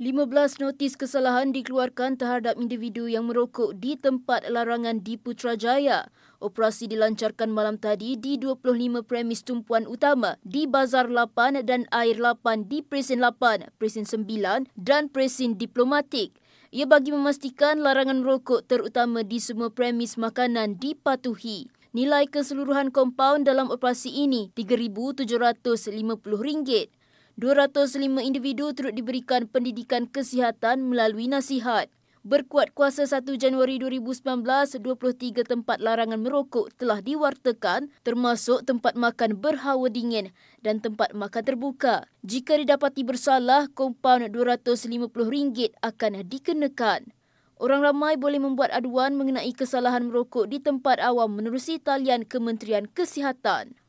15 notis kesalahan dikeluarkan terhadap individu yang merokok di tempat larangan di Putrajaya. Operasi dilancarkan malam tadi di 25 premis tumpuan utama di Bazar 8 dan Air 8 di Presin 8, Presin 9 dan Presin Diplomatik. Ia bagi memastikan larangan merokok terutama di semua premis makanan dipatuhi. Nilai keseluruhan kompaun dalam operasi ini RM3,750. 205 individu turut diberikan pendidikan kesihatan melalui nasihat. Berkuat kuasa 1 Januari 2019, 23 tempat larangan merokok telah diwartakan termasuk tempat makan berhawa dingin dan tempat makan terbuka. Jika didapati bersalah, kompaun RM250 akan dikenakan. Orang ramai boleh membuat aduan mengenai kesalahan merokok di tempat awam menerusi talian Kementerian Kesihatan.